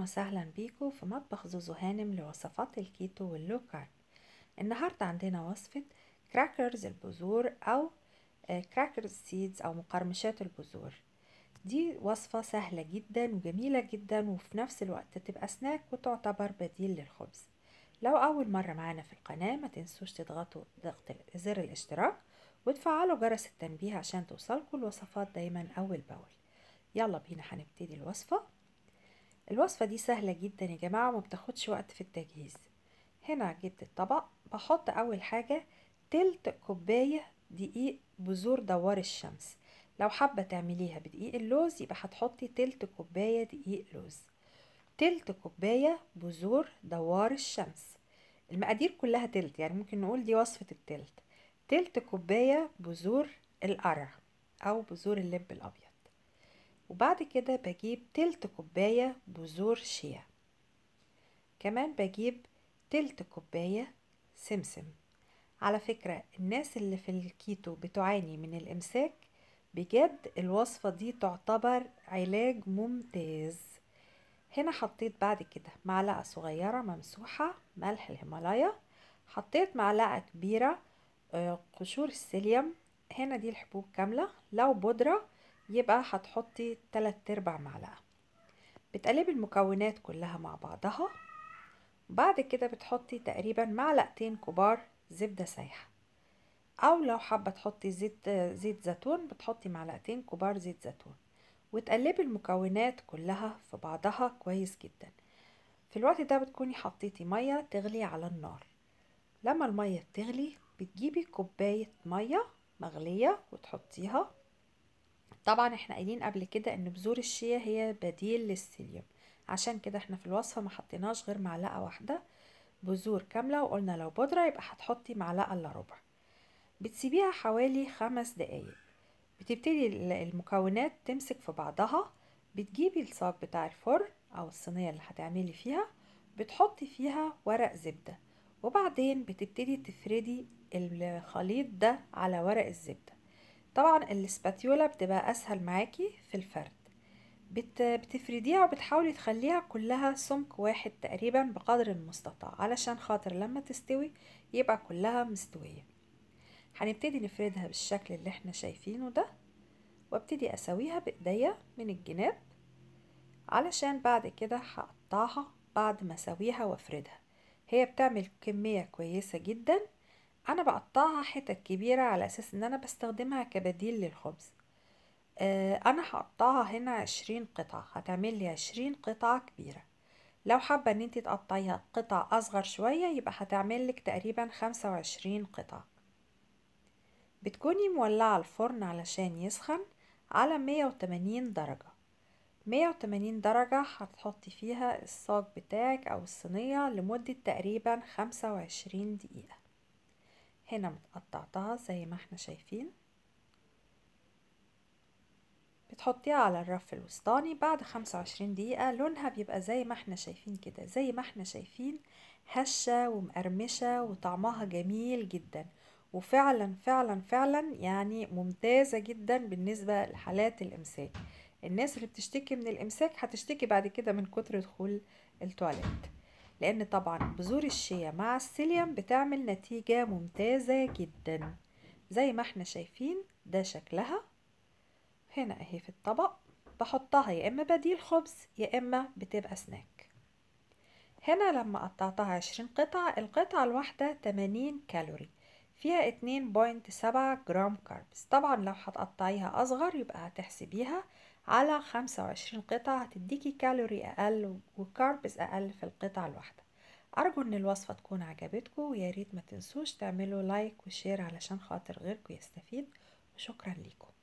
وسهلا بيكم في مطبخ زوزو هانم لوصفات الكيتو واللو كارب النهاردة عندنا وصفة كراكرز البذور أو كراكرز آه, سيدز أو مقرمشات البذور دي وصفة سهلة جدا وجميلة جدا وفي نفس الوقت تبقى سناك وتعتبر بديل للخبز لو أول مرة معانا في القناة ما تنسوش تضغطوا ضغط زر الاشتراك وتفعلوا جرس التنبيه عشان توصلكوا الوصفات دايما أول بأول يلا بينا هنبتدي الوصفة الوصفة دي سهلة جدا يا جماعة وما بتاخدش وقت في التجهيز هنا جبت الطبق بحط اول حاجة تلت كوباية دقيق بذور دوار الشمس لو حابة تعمليها بدقيق اللوز يبقى هتحطي تلت كوباية دقيق لوز تلت كوباية بذور دوار الشمس المقادير كلها تلت يعني ممكن نقول دي وصفة التلت تلت كوباية بذور القرع أو بذور اللب الأبيض وبعد كده بجيب تلت كوباية بذور شيا كمان بجيب تلت كوباية سمسم على فكرة الناس اللي في الكيتو بتعاني من الإمساك بجد الوصفة دي تعتبر علاج ممتاز هنا حطيت بعد كده معلقة صغيرة ممسوحة ملح الهيمالايا حطيت معلقة كبيرة آه، قشور السيليوم هنا دي الحبوب كاملة لو بودرة يبقى هتحطي تلات اربع معلقة بتقلبي المكونات كلها مع بعضها بعد كده بتحطي تقريبا معلقتين كبار زبدة سايحة او لو حابة تحطي زيت زيت زيتون بتحطي معلقتين كبار زيت زيتون وتقلبي المكونات كلها في بعضها كويس جدا في الوقت ده بتكوني حطيتي مية تغلي على النار لما المية تغلي بتجيبي كوباية مية مغلية وتحطيها طبعا احنا قايلين قبل كده ان بذور الشيا هي بديل للسيليوم عشان كده احنا في الوصفة ما حطيناش غير معلقة واحدة بذور كاملة وقلنا لو بودرة يبقى هتحطي معلقة الا ربع بتسيبيها حوالي خمس دقايق بتبتدي المكونات تمسك في بعضها بتجيبي الصاج بتاع الفرن او الصينية اللي هتعملي فيها بتحطي فيها ورق زبدة وبعدين بتبتدي تفردي الخليط ده على ورق الزبدة طبعا السباتيولا بتبقى اسهل معاكي في الفرد بت... بتفرديها وبتحاولي تخليها كلها سمك واحد تقريبا بقدر المستطاع علشان خاطر لما تستوي يبقى كلها مستوية هنبتدي نفردها بالشكل اللي احنا شايفينه ده وابتدي اسويها بايديا من الجناب علشان بعد كده هقطعها بعد ما اسويها وافردها هي بتعمل كمية كويسة جدا انا بقطعها حتت كبيره على اساس ان انا بستخدمها كبديل للخبز آه، انا هقطعها هنا عشرين قطعه هتعمل لي عشرين قطعه كبيره لو حابه ان انت تقطعيها قطع اصغر شويه يبقى هتعمل لك تقريبا خمسة وعشرين قطعه بتكوني مولعه الفرن علشان يسخن على مية وتمانين درجه مية وتمانين درجه هتحطي فيها الصاج بتاعك او الصينيه لمده تقريبا خمسة وعشرين دقيقه هنا قطعتها زي ما احنا شايفين بتحطيها على الرف الوسطاني بعد خمسة وعشرين دقيقة لونها بيبقى زي ما احنا شايفين كده زي ما احنا شايفين هشة ومقرمشة وطعمها جميل جدا وفعلا فعلا فعلا يعني ممتازة جدا بالنسبة لحالات الامساك الناس اللي بتشتكي من الامساك هتشتكي بعد كده من كتر دخول التواليت لأن طبعا بذور الشيا مع السيليوم بتعمل نتيجة ممتازة جدا زي ما احنا شايفين ده شكلها هنا اهي في الطبق بحطها يا اما بديل خبز يا اما بتبقى سناك هنا لما قطعتها عشرين قطعة القطعة الواحدة تمانين كالوري فيها اتنين بوينت سبعة جرام كاربس طبعا لو هتقطعيها اصغر يبقى هتحسبيها على 25 قطعة هتديكي كالوري أقل وكاربس أقل في القطعة الواحدة أرجو إن الوصفة تكون عجبتكم وياريت ما تنسوش تعملوا لايك وشير علشان خاطر غيركم يستفيد وشكرا ليكم